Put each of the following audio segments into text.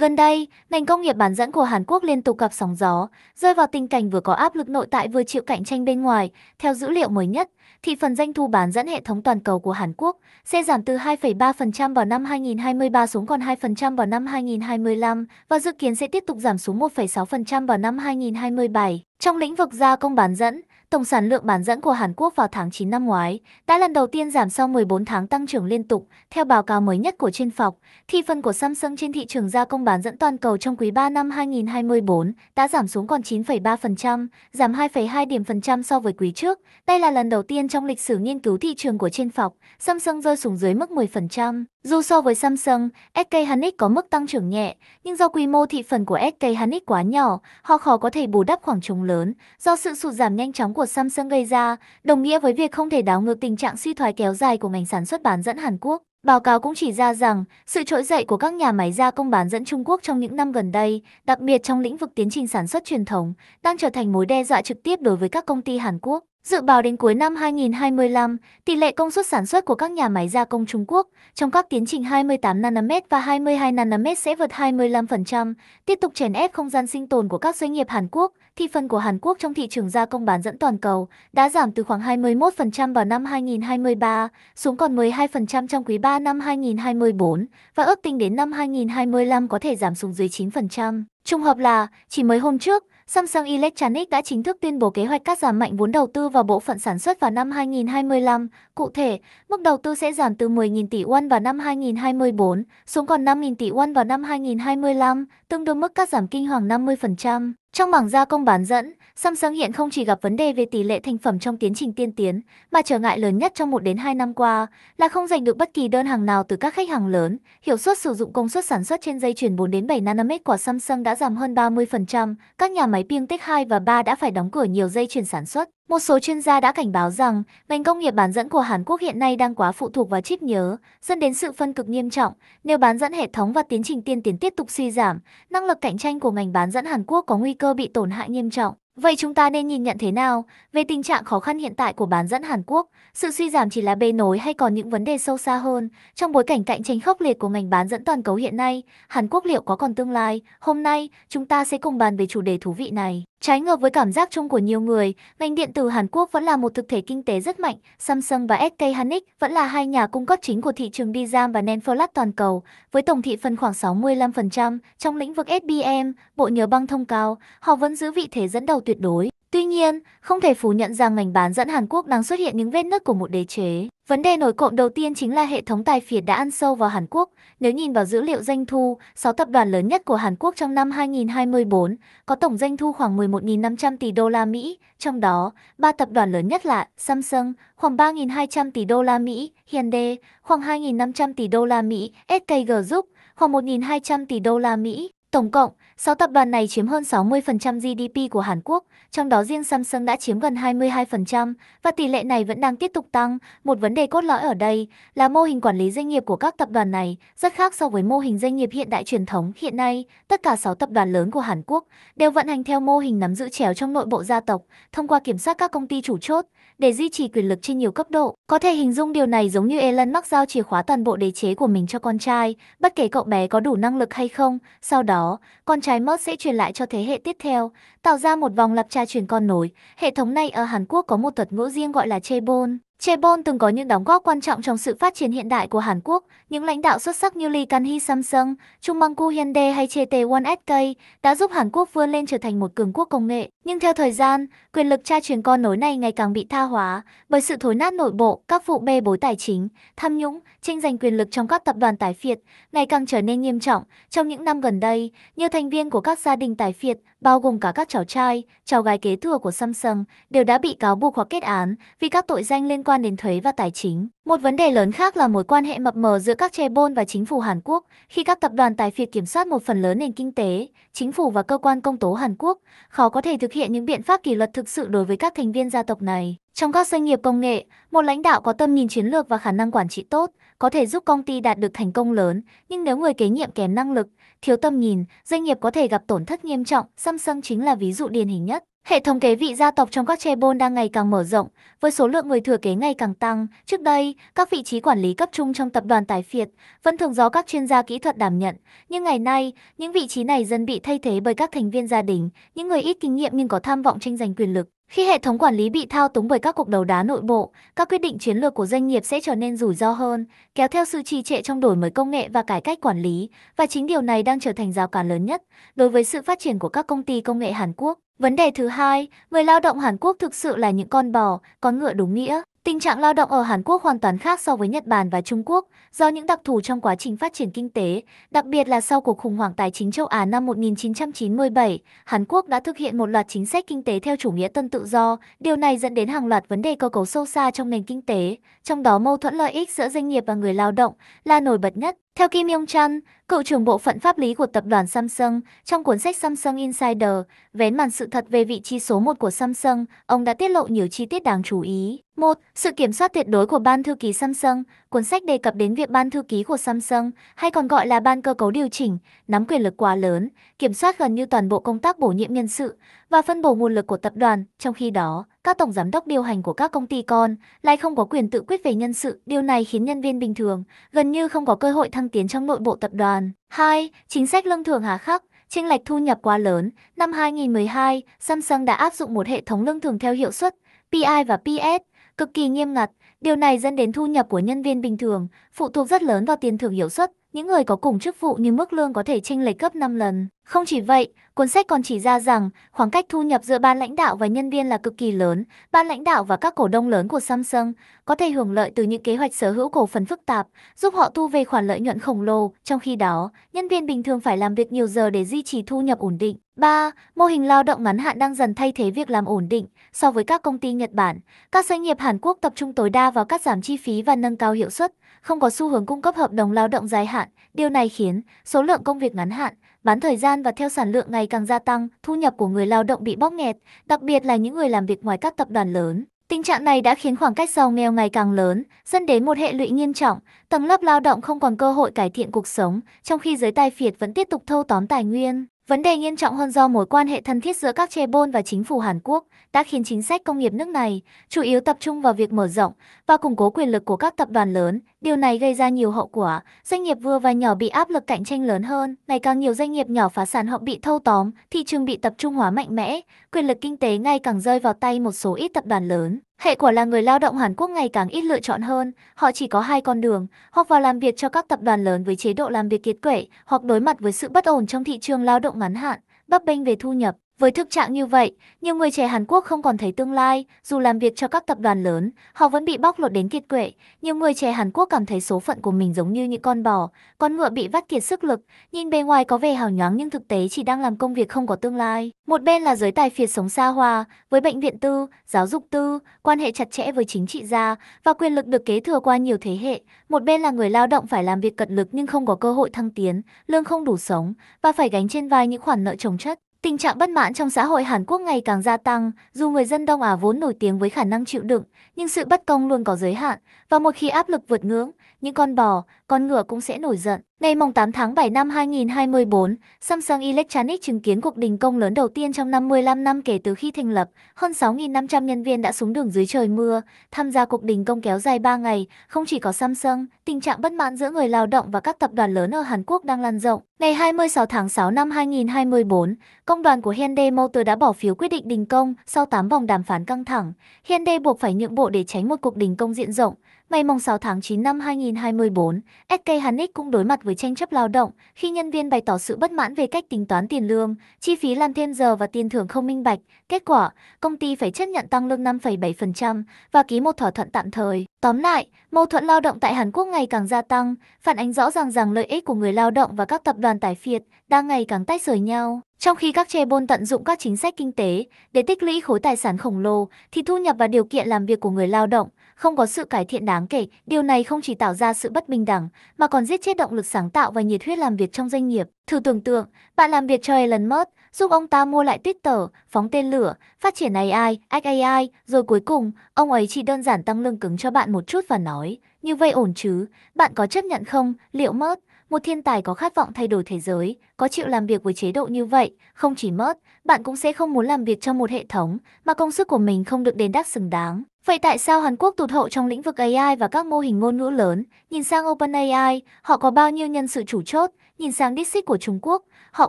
Gần đây, ngành công nghiệp bán dẫn của Hàn Quốc liên tục gặp sóng gió, rơi vào tình cảnh vừa có áp lực nội tại vừa chịu cạnh tranh bên ngoài. Theo dữ liệu mới nhất, thị phần doanh thu bán dẫn hệ thống toàn cầu của Hàn Quốc sẽ giảm từ 2,3% vào năm 2023 xuống còn 2% vào năm 2025 và dự kiến sẽ tiếp tục giảm xuống 1,6% vào năm 2027. Trong lĩnh vực gia công bán dẫn, tổng sản lượng bán dẫn của Hàn Quốc vào tháng 9 năm ngoái đã lần đầu tiên giảm sau 14 tháng tăng trưởng liên tục. Theo báo cáo mới nhất của trên Phọc, thị phần của Samsung trên thị trường gia công bán dẫn toàn cầu trong quý 3 năm 2024 đã giảm xuống còn 9,3%, giảm 2,2 điểm phần trăm so với quý trước. Đây là lần đầu tiên trong lịch sử nghiên cứu thị trường của trên Phọc, Samsung rơi xuống dưới mức 10%. Dù so với Samsung, SK Hynix có mức tăng trưởng nhẹ, nhưng do quy mô thị phần của SK Hynix quá nhỏ, họ khó có thể bù đắp khoảng trống lớn do sự sụt giảm nhanh chóng của Samsung gây ra, đồng nghĩa với việc không thể đảo ngược tình trạng suy thoái kéo dài của ngành sản xuất bán dẫn Hàn Quốc. Báo cáo cũng chỉ ra rằng, sự trỗi dậy của các nhà máy gia công bán dẫn Trung Quốc trong những năm gần đây, đặc biệt trong lĩnh vực tiến trình sản xuất truyền thống, đang trở thành mối đe dọa trực tiếp đối với các công ty Hàn Quốc. Dự báo đến cuối năm 2025, tỷ lệ công suất sản xuất của các nhà máy gia công Trung Quốc trong các tiến trình 28 nanomet và 22 nanomet sẽ vượt 25%, tiếp tục chèn ép không gian sinh tồn của các doanh nghiệp Hàn Quốc, Thị phần của Hàn Quốc trong thị trường gia công bán dẫn toàn cầu đã giảm từ khoảng 21% vào năm 2023 xuống còn 12% trong quý 3 năm 2024 và ước tính đến năm 2025 có thể giảm xuống dưới 9%. Trung hợp là, chỉ mới hôm trước, Samsung Electronics đã chính thức tuyên bố kế hoạch cắt giảm mạnh vốn đầu tư vào bộ phận sản xuất vào năm 2025. Cụ thể, mức đầu tư sẽ giảm từ 10.000 tỷ won vào năm 2024 xuống còn 5.000 tỷ won vào năm 2025, tương đương mức cắt giảm kinh hoàng 50%. Trong bảng gia công bán dẫn, Samsung hiện không chỉ gặp vấn đề về tỷ lệ thành phẩm trong tiến trình tiên tiến, mà trở ngại lớn nhất trong 1 đến 2 năm qua là không giành được bất kỳ đơn hàng nào từ các khách hàng lớn. Hiệu suất sử dụng công suất sản xuất trên dây chuyển 4 đến 7 nanomet của Samsung đã giảm hơn 30%, các nhà máy Pyeongtaek 2 và 3 đã phải đóng cửa nhiều dây chuyển sản xuất. Một số chuyên gia đã cảnh báo rằng ngành công nghiệp bán dẫn của Hàn Quốc hiện nay đang quá phụ thuộc vào chip nhớ, dẫn đến sự phân cực nghiêm trọng. Nếu bán dẫn hệ thống và tiến trình tiên tiến tiếp tục suy giảm, năng lực cạnh tranh của ngành bán dẫn Hàn Quốc có nguy cơ bị tổn hại nghiêm trọng. Vậy chúng ta nên nhìn nhận thế nào về tình trạng khó khăn hiện tại của bán dẫn Hàn Quốc? Sự suy giảm chỉ là bê nối hay còn những vấn đề sâu xa hơn? Trong bối cảnh cạnh tranh khốc liệt của ngành bán dẫn toàn cầu hiện nay, Hàn Quốc liệu có còn tương lai? Hôm nay, chúng ta sẽ cùng bàn về chủ đề thú vị này. Trái ngược với cảm giác chung của nhiều người, ngành điện tử Hàn Quốc vẫn là một thực thể kinh tế rất mạnh. Samsung và SK Hynix vẫn là hai nhà cung cấp chính của thị trường DRAM và NAND flash toàn cầu, với tổng thị phần khoảng 65%. Trong lĩnh vực SBM, Bộ Nhớ băng thông cao, họ vẫn giữ vị thế dẫn đầu tuyệt đối. Tuy nhiên, không thể phủ nhận rằng ngành bán dẫn Hàn Quốc đang xuất hiện những vết nứt của một đế chế. Vấn đề nổi cộng đầu tiên chính là hệ thống tài phiệt đã ăn sâu vào Hàn Quốc. Nếu nhìn vào dữ liệu doanh thu, 6 tập đoàn lớn nhất của Hàn Quốc trong năm 2024 có tổng doanh thu khoảng 11.500 tỷ đô la Mỹ, trong đó, 3 tập đoàn lớn nhất là Samsung khoảng 3.200 tỷ đô la Mỹ, Hyundai khoảng 2.500 tỷ đô la Mỹ, SK Group khoảng 1.200 tỷ đô la Mỹ. Tổng cộng, 6 tập đoàn này chiếm hơn 60% GDP của Hàn Quốc, trong đó riêng Samsung đã chiếm gần 22% và tỷ lệ này vẫn đang tiếp tục tăng. Một vấn đề cốt lõi ở đây là mô hình quản lý doanh nghiệp của các tập đoàn này rất khác so với mô hình doanh nghiệp hiện đại truyền thống. Hiện nay, tất cả 6 tập đoàn lớn của Hàn Quốc đều vận hành theo mô hình nắm giữ chéo trong nội bộ gia tộc, thông qua kiểm soát các công ty chủ chốt để duy trì quyền lực trên nhiều cấp độ. Có thể hình dung điều này giống như Elon Musk giao chìa khóa toàn bộ đế chế của mình cho con trai, bất kể cậu bé có đủ năng lực hay không. Sau đó, con trai trái mất sẽ truyền lại cho thế hệ tiếp theo, tạo ra một vòng lặp cha truyền con nối. Hệ thống này ở Hàn Quốc có một thuật ngữ riêng gọi là Chebon. Chaebol từng có những đóng góp quan trọng trong sự phát triển hiện đại của Hàn Quốc. Những lãnh đạo xuất sắc như Lee Kan-hee Samsung, Chung mang ku Hyundai hay Tae-won sk đã giúp Hàn Quốc vươn lên trở thành một cường quốc công nghệ. Nhưng theo thời gian, quyền lực cha truyền con nối này ngày càng bị tha hóa bởi sự thối nát nội bộ, các vụ bê bối tài chính, tham nhũng, tranh giành quyền lực trong các tập đoàn tài phiệt ngày càng trở nên nghiêm trọng. Trong những năm gần đây, nhiều thành viên của các gia đình tài phiệt bao gồm cả các cháu trai, cháu gái kế thừa của Samsung, đều đã bị cáo buộc hoặc kết án vì các tội danh liên quan đến thuế và tài chính. Một vấn đề lớn khác là mối quan hệ mập mờ giữa các chaebol và chính phủ Hàn Quốc, khi các tập đoàn tài phiệt kiểm soát một phần lớn nền kinh tế, chính phủ và cơ quan công tố Hàn Quốc khó có thể thực hiện những biện pháp kỷ luật thực sự đối với các thành viên gia tộc này. Trong các doanh nghiệp công nghệ, một lãnh đạo có tầm nhìn chiến lược và khả năng quản trị tốt có thể giúp công ty đạt được thành công lớn, nhưng nếu người kế nhiệm kém năng lực, thiếu tầm nhìn, doanh nghiệp có thể gặp tổn thất nghiêm trọng, Samsung chính là ví dụ điển hình nhất. Hệ thống kế vị gia tộc trong các chaebol đang ngày càng mở rộng, với số lượng người thừa kế ngày càng tăng. Trước đây, các vị trí quản lý cấp trung trong tập đoàn tài phiệt vẫn thường do các chuyên gia kỹ thuật đảm nhận, nhưng ngày nay, những vị trí này dần bị thay thế bởi các thành viên gia đình, những người ít kinh nghiệm nhưng có tham vọng tranh giành quyền lực. Khi hệ thống quản lý bị thao túng bởi các cuộc đấu đá nội bộ, các quyết định chiến lược của doanh nghiệp sẽ trở nên rủi ro hơn, kéo theo sự trì trệ trong đổi mới công nghệ và cải cách quản lý, và chính điều này đang trở thành rào cản lớn nhất đối với sự phát triển của các công ty công nghệ Hàn Quốc. Vấn đề thứ hai, người lao động Hàn Quốc thực sự là những con bò, con ngựa đúng nghĩa. Tình trạng lao động ở Hàn Quốc hoàn toàn khác so với Nhật Bản và Trung Quốc, do những đặc thù trong quá trình phát triển kinh tế, đặc biệt là sau cuộc khủng hoảng tài chính châu Á năm 1997, Hàn Quốc đã thực hiện một loạt chính sách kinh tế theo chủ nghĩa tân tự do, điều này dẫn đến hàng loạt vấn đề cơ cấu sâu xa trong nền kinh tế, trong đó mâu thuẫn lợi ích giữa doanh nghiệp và người lao động là nổi bật nhất. Theo Kim Yong-chan, cựu trưởng bộ phận pháp lý của tập đoàn Samsung, trong cuốn sách Samsung Insider, vén màn sự thật về vị trí số 1 của Samsung, ông đã tiết lộ nhiều chi tiết đáng chú ý. 1. Sự kiểm soát tuyệt đối của Ban Thư ký Samsung Cuốn sách đề cập đến việc Ban Thư ký của Samsung, hay còn gọi là Ban Cơ cấu Điều chỉnh, nắm quyền lực quá lớn, kiểm soát gần như toàn bộ công tác bổ nhiệm nhân sự và phân bổ nguồn lực của tập đoàn. Trong khi đó, các tổng giám đốc điều hành của các công ty con lại không có quyền tự quyết về nhân sự. Điều này khiến nhân viên bình thường gần như không có cơ hội thăng tiến trong nội bộ tập đoàn. 2. Chính sách lương thưởng hà khắc chênh lệch thu nhập quá lớn. Năm 2012, Samsung đã áp dụng một hệ thống lương thưởng theo hiệu suất PI và PS cực kỳ nghiêm ngặt. Điều này dẫn đến thu nhập của nhân viên bình thường phụ thuộc rất lớn vào tiền thưởng hiệu suất. Những người có cùng chức vụ như mức lương có thể chênh lệch gấp 5 lần. Không chỉ vậy, cuốn sách còn chỉ ra rằng khoảng cách thu nhập giữa ban lãnh đạo và nhân viên là cực kỳ lớn. Ban lãnh đạo và các cổ đông lớn của Samsung có thể hưởng lợi từ những kế hoạch sở hữu cổ phần phức tạp, giúp họ thu về khoản lợi nhuận khổng lồ. Trong khi đó, nhân viên bình thường phải làm việc nhiều giờ để duy trì thu nhập ổn định. 3. Mô hình lao động ngắn hạn đang dần thay thế việc làm ổn định. So với các công ty Nhật Bản, các doanh nghiệp Hàn Quốc tập trung tối đa vào cắt giảm chi phí và nâng cao hiệu suất, không có xu hướng cung cấp hợp đồng lao động dài hạn. Điều này khiến số lượng công việc ngắn hạn bán thời gian và theo sản lượng ngày càng gia tăng, thu nhập của người lao động bị bóp nghẹt, đặc biệt là những người làm việc ngoài các tập đoàn lớn. Tình trạng này đã khiến khoảng cách giàu nghèo ngày càng lớn, dẫn đến một hệ lụy nghiêm trọng, tầng lớp lao động không còn cơ hội cải thiện cuộc sống, trong khi giới tài phiệt vẫn tiếp tục thâu tóm tài nguyên. Vấn đề nghiêm trọng hơn do mối quan hệ thân thiết giữa các chaebol và chính phủ Hàn Quốc đã khiến chính sách công nghiệp nước này chủ yếu tập trung vào việc mở rộng và củng cố quyền lực của các tập đoàn lớn, Điều này gây ra nhiều hậu quả, doanh nghiệp vừa và nhỏ bị áp lực cạnh tranh lớn hơn, ngày càng nhiều doanh nghiệp nhỏ phá sản hoặc bị thâu tóm, thị trường bị tập trung hóa mạnh mẽ, quyền lực kinh tế ngày càng rơi vào tay một số ít tập đoàn lớn. Hệ quả là người lao động Hàn Quốc ngày càng ít lựa chọn hơn, họ chỉ có hai con đường, hoặc vào làm việc cho các tập đoàn lớn với chế độ làm việc kiệt quệ, hoặc đối mặt với sự bất ổn trong thị trường lao động ngắn hạn, bấp bênh về thu nhập. Với thực trạng như vậy, nhiều người trẻ Hàn Quốc không còn thấy tương lai, dù làm việc cho các tập đoàn lớn, họ vẫn bị bóc lột đến kiệt quệ. Nhiều người trẻ Hàn Quốc cảm thấy số phận của mình giống như những con bò, con ngựa bị vắt kiệt sức lực, nhìn bề ngoài có vẻ hào nhoáng nhưng thực tế chỉ đang làm công việc không có tương lai. Một bên là giới tài phiệt sống xa hoa, với bệnh viện tư, giáo dục tư, quan hệ chặt chẽ với chính trị gia và quyền lực được kế thừa qua nhiều thế hệ. Một bên là người lao động phải làm việc cật lực nhưng không có cơ hội thăng tiến, lương không đủ sống và phải gánh trên vai những khoản nợ chồng chất. Tình trạng bất mãn trong xã hội Hàn Quốc ngày càng gia tăng, dù người dân Đông Á vốn nổi tiếng với khả năng chịu đựng, nhưng sự bất công luôn có giới hạn, và một khi áp lực vượt ngưỡng, những con bò, con ngựa cũng sẽ nổi giận. Ngày mùng 8 tháng 7 năm 2024, Samsung Electronics chứng kiến cuộc đình công lớn đầu tiên trong 55 năm kể từ khi thành lập. Hơn 6.500 nhân viên đã xuống đường dưới trời mưa, tham gia cuộc đình công kéo dài 3 ngày. Không chỉ có Samsung, tình trạng bất mãn giữa người lao động và các tập đoàn lớn ở Hàn Quốc đang lan rộng. Ngày 26 tháng 6 năm 2024, công đoàn của Hyundai Motor đã bỏ phiếu quyết định đình công sau 8 vòng đàm phán căng thẳng. Hyundai buộc phải nhượng bộ để tránh một cuộc đình công diện rộng. Ngày 6 tháng 9 năm 2024, SK Hynix cũng đối mặt với tranh chấp lao động khi nhân viên bày tỏ sự bất mãn về cách tính toán tiền lương, chi phí làm thêm giờ và tiền thưởng không minh bạch. Kết quả, công ty phải chấp nhận tăng lương 5,7% và ký một thỏa thuận tạm thời. Tóm lại, mâu thuẫn lao động tại Hàn Quốc ngày càng gia tăng, phản ánh rõ ràng rằng lợi ích của người lao động và các tập đoàn tài phiệt đang ngày càng tách rời nhau. Trong khi các chae bôn tận dụng các chính sách kinh tế để tích lũy khối tài sản khổng lồ, thì thu nhập và điều kiện làm việc của người lao động không có sự cải thiện đáng kể, điều này không chỉ tạo ra sự bất bình đẳng, mà còn giết chết động lực sáng tạo và nhiệt huyết làm việc trong doanh nghiệp. Thử tưởng tượng, bạn làm việc cho Elon Musk, giúp ông ta mua lại Twitter, phóng tên lửa, phát triển AI, XAI, rồi cuối cùng, ông ấy chỉ đơn giản tăng lương cứng cho bạn một chút và nói, như vậy ổn chứ, bạn có chấp nhận không, liệu Musk? Một thiên tài có khát vọng thay đổi thế giới, có chịu làm việc với chế độ như vậy, không chỉ mất, bạn cũng sẽ không muốn làm việc trong một hệ thống mà công sức của mình không được đền đáp xứng đáng. Vậy tại sao Hàn Quốc tụt hậu trong lĩnh vực AI và các mô hình ngôn ngữ lớn? Nhìn sang OpenAI, họ có bao nhiêu nhân sự chủ chốt? Nhìn sang DeepSeek của Trung Quốc, họ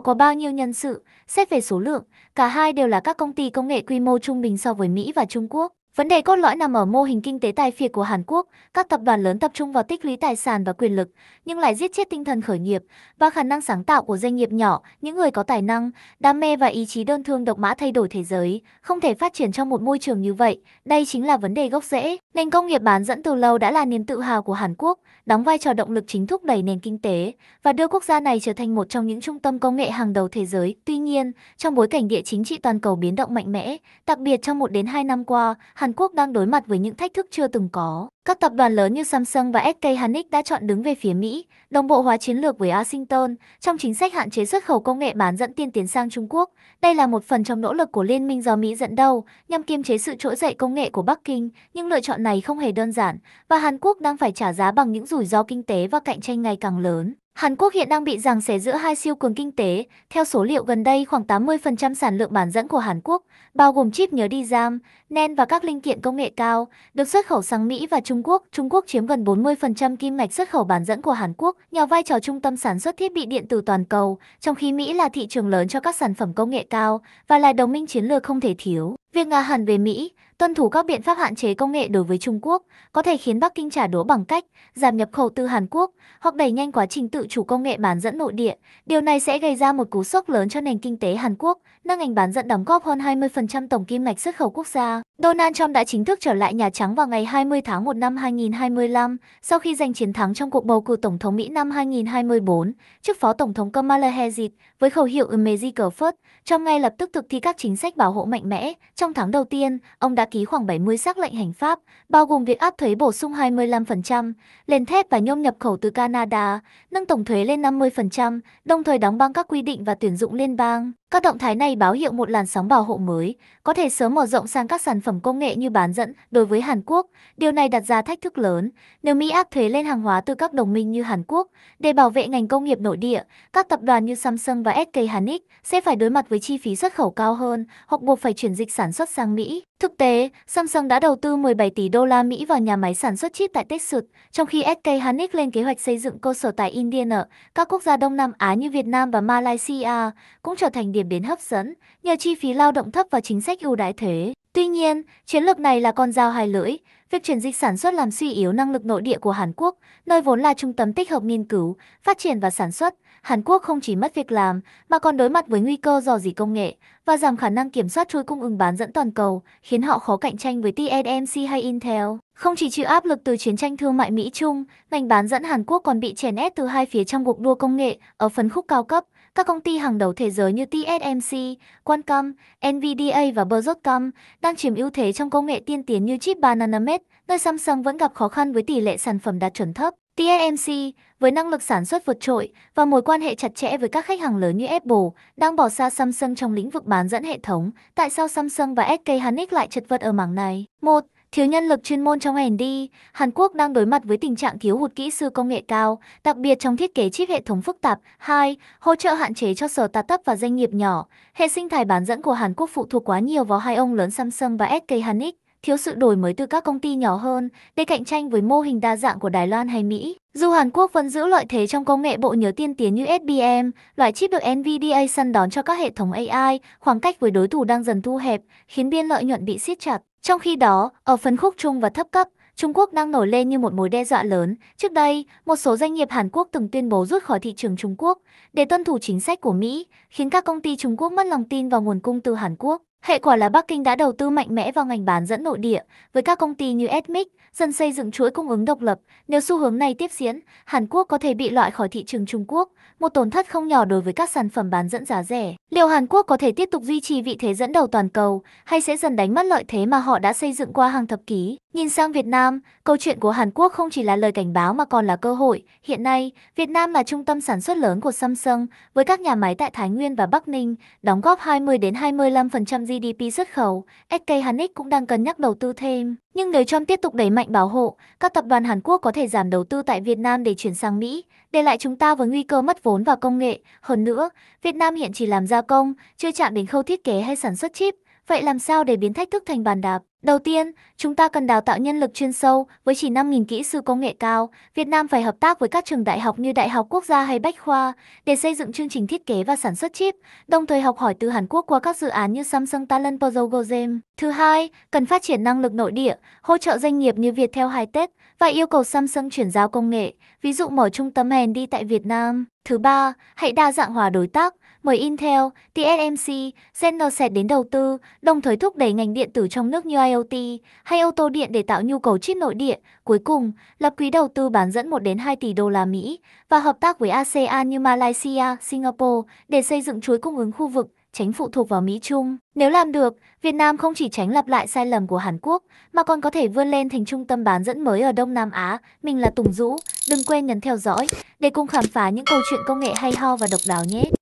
có bao nhiêu nhân sự? Xét về số lượng, cả hai đều là các công ty công nghệ quy mô trung bình so với Mỹ và Trung Quốc. Vấn đề cốt lõi nằm ở mô hình kinh tế tài phiệt của Hàn Quốc, các tập đoàn lớn tập trung vào tích lũy tài sản và quyền lực, nhưng lại giết chết tinh thần khởi nghiệp và khả năng sáng tạo của doanh nghiệp nhỏ, những người có tài năng, đam mê và ý chí đơn thương độc mã thay đổi thế giới, không thể phát triển trong một môi trường như vậy. Đây chính là vấn đề gốc rễ. Nền công nghiệp bán dẫn từ lâu đã là niềm tự hào của Hàn Quốc, đóng vai trò động lực chính thúc đẩy nền kinh tế và đưa quốc gia này trở thành một trong những trung tâm công nghệ hàng đầu thế giới. Tuy nhiên, trong bối cảnh địa chính trị toàn cầu biến động mạnh mẽ, đặc biệt trong một đến hai năm qua, Hàn Quốc đang đối mặt với những thách thức chưa từng có. Các tập đoàn lớn như Samsung và SK Hynix đã chọn đứng về phía Mỹ, đồng bộ hóa chiến lược với Washington trong chính sách hạn chế xuất khẩu công nghệ bán dẫn tiên tiến sang Trung Quốc. Đây là một phần trong nỗ lực của liên minh do Mỹ dẫn đầu nhằm kiềm chế sự trỗi dậy công nghệ của Bắc Kinh, nhưng lựa chọn này không hề đơn giản và Hàn Quốc đang phải trả giá bằng những rủi ro kinh tế và cạnh tranh ngày càng lớn. Hàn Quốc hiện đang bị giằng xé giữa hai siêu cường kinh tế. Theo số liệu gần đây, khoảng 80% sản lượng bản dẫn của Hàn Quốc, bao gồm chip nhớ đi RAM, NAND và các linh kiện công nghệ cao, được xuất khẩu sang Mỹ và Trung Quốc. Trung Quốc chiếm gần 40% kim ngạch xuất khẩu bản dẫn của Hàn Quốc, nhờ vai trò trung tâm sản xuất thiết bị điện tử toàn cầu, trong khi Mỹ là thị trường lớn cho các sản phẩm công nghệ cao và là đồng minh chiến lược không thể thiếu. Việc Nga hẳn về Mỹ tuân thủ các biện pháp hạn chế công nghệ đối với Trung Quốc có thể khiến Bắc Kinh trả đũa bằng cách giảm nhập khẩu từ Hàn Quốc hoặc đẩy nhanh quá trình tự chủ công nghệ bán dẫn nội địa. Điều này sẽ gây ra một cú sốc lớn cho nền kinh tế Hàn Quốc, nâng ngành bán dẫn đóng góp hơn 20% tổng kim ngạch xuất khẩu quốc gia. Donald Trump đã chính thức trở lại Nhà Trắng vào ngày 20 tháng 1 năm 2025 sau khi giành chiến thắng trong cuộc bầu cử Tổng thống Mỹ năm 2024 trước Phó Tổng thống Kamala Harris với khẩu hiệu Amazing First, Trump ngay lập tức thực thi các chính sách bảo hộ mạnh mẽ trong tháng đầu tiên, ông đã ký khoảng 70 sắc lệnh hành pháp, bao gồm việc áp thuế bổ sung 25%, lên thép và nhôm nhập khẩu từ Canada, nâng tổng thuế lên 50%, đồng thời đóng băng các quy định và tuyển dụng liên bang. Các động thái này báo hiệu một làn sóng bảo hộ mới, có thể sớm mở rộng sang các sản phẩm công nghệ như bán dẫn đối với Hàn Quốc. Điều này đặt ra thách thức lớn. Nếu Mỹ áp thuế lên hàng hóa từ các đồng minh như Hàn Quốc để bảo vệ ngành công nghiệp nội địa, các tập đoàn như Samsung và SK Hynix sẽ phải đối mặt với chi phí xuất khẩu cao hơn hoặc buộc phải chuyển dịch sản sản xuất sang Mỹ. Thực tế, Samsung đã đầu tư 17 tỷ đô la Mỹ vào nhà máy sản xuất chip tại Texas, trong khi SK Hynix lên kế hoạch xây dựng cơ sở tại Indiana. Các quốc gia Đông Nam Á như Việt Nam và Malaysia cũng trở thành điểm đến hấp dẫn nhờ chi phí lao động thấp và chính sách ưu đãi thuế. Tuy nhiên, chiến lược này là con dao hai lưỡi. Việc chuyển dịch sản xuất làm suy yếu năng lực nội địa của Hàn Quốc, nơi vốn là trung tâm tích hợp nghiên cứu, phát triển và sản xuất, Hàn Quốc không chỉ mất việc làm mà còn đối mặt với nguy cơ dò dỉ công nghệ và giảm khả năng kiểm soát chuỗi cung ứng bán dẫn toàn cầu, khiến họ khó cạnh tranh với TSMC hay Intel. Không chỉ chịu áp lực từ chiến tranh thương mại Mỹ-Trung, ngành bán dẫn Hàn Quốc còn bị chèn ép từ hai phía trong cuộc đua công nghệ ở phân khúc cao cấp. Các công ty hàng đầu thế giới như TSMC, Qualcomm, NVDA và Broadcom đang chiếm ưu thế trong công nghệ tiên tiến như chip 3 nanomet, nơi Samsung vẫn gặp khó khăn với tỷ lệ sản phẩm đạt chuẩn thấp. TSMC, với năng lực sản xuất vượt trội và mối quan hệ chặt chẽ với các khách hàng lớn như Apple, đang bỏ xa Samsung trong lĩnh vực bán dẫn hệ thống. Tại sao Samsung và SK Hynix lại chật vật ở mảng này? 1. Thiếu nhân lực chuyên môn trong R&D, Hàn Quốc đang đối mặt với tình trạng thiếu hụt kỹ sư công nghệ cao, đặc biệt trong thiết kế chip hệ thống phức tạp. 2. Hỗ trợ hạn chế cho sở startup và doanh nghiệp nhỏ. Hệ sinh thái bán dẫn của Hàn Quốc phụ thuộc quá nhiều vào hai ông lớn Samsung và SK Hynix thiếu sự đổi mới từ các công ty nhỏ hơn để cạnh tranh với mô hình đa dạng của Đài Loan hay Mỹ. Dù Hàn Quốc vẫn giữ lợi thế trong công nghệ bộ nhớ tiên tiến như SBM, loại chip được NVIDIA săn đón cho các hệ thống AI, khoảng cách với đối thủ đang dần thu hẹp, khiến biên lợi nhuận bị siết chặt. Trong khi đó, ở phân khúc trung và thấp cấp, Trung Quốc đang nổi lên như một mối đe dọa lớn. Trước đây, một số doanh nghiệp Hàn Quốc từng tuyên bố rút khỏi thị trường Trung Quốc để tuân thủ chính sách của Mỹ, khiến các công ty Trung Quốc mất lòng tin vào nguồn cung từ Hàn Quốc. Hệ quả là Bắc Kinh đã đầu tư mạnh mẽ vào ngành bán dẫn nội địa, với các công ty như Etmic, dần xây dựng chuỗi cung ứng độc lập. Nếu xu hướng này tiếp diễn, Hàn Quốc có thể bị loại khỏi thị trường Trung Quốc, một tổn thất không nhỏ đối với các sản phẩm bán dẫn giá rẻ. Liệu Hàn Quốc có thể tiếp tục duy trì vị thế dẫn đầu toàn cầu, hay sẽ dần đánh mất lợi thế mà họ đã xây dựng qua hàng thập kỷ? Nhìn sang Việt Nam, câu chuyện của Hàn Quốc không chỉ là lời cảnh báo mà còn là cơ hội. Hiện nay, Việt Nam là trung tâm sản xuất lớn của Samsung với các nhà máy tại Thái Nguyên và Bắc Ninh, đóng góp 20 đến 25% GDP xuất khẩu. SK Hynix cũng đang cân nhắc đầu tư thêm. Nhưng nếu Trump tiếp tục đẩy mạnh bảo hộ, các tập đoàn Hàn Quốc có thể giảm đầu tư tại Việt Nam để chuyển sang Mỹ, để lại chúng ta với nguy cơ mất vốn và công nghệ. Hơn nữa, Việt Nam hiện chỉ làm gia công, chưa chạm đến khâu thiết kế hay sản xuất chip. Vậy làm sao để biến thách thức thành bàn đạp? Đầu tiên, chúng ta cần đào tạo nhân lực chuyên sâu, với chỉ 5.000 kỹ sư công nghệ cao, Việt Nam phải hợp tác với các trường đại học như Đại học Quốc gia hay Bách Khoa để xây dựng chương trình thiết kế và sản xuất chip, đồng thời học hỏi từ Hàn Quốc qua các dự án như Samsung Talent Pozogo Game. Thứ hai, cần phát triển năng lực nội địa, hỗ trợ doanh nghiệp như Viettel Hightech và yêu cầu Samsung chuyển giao công nghệ, ví dụ mở trung tâm hèn đi tại Việt Nam. Thứ ba, hãy đa dạng hóa đối tác, mời Intel, TSMC, Zenosec đến đầu tư, đồng thời thúc đẩy ngành điện tử trong nước như IoT hay ô tô điện để tạo nhu cầu chip nội địa. Cuối cùng, lập quỹ đầu tư bán dẫn 1 đến 2 tỷ đô la Mỹ và hợp tác với ASEAN như Malaysia, Singapore để xây dựng chuỗi cung ứng khu vực tránh phụ thuộc vào Mỹ Trung. Nếu làm được, Việt Nam không chỉ tránh lặp lại sai lầm của Hàn Quốc, mà còn có thể vươn lên thành trung tâm bán dẫn mới ở Đông Nam Á. Mình là Tùng Dũ, đừng quên nhấn theo dõi để cùng khám phá những câu chuyện công nghệ hay ho và độc đáo nhé!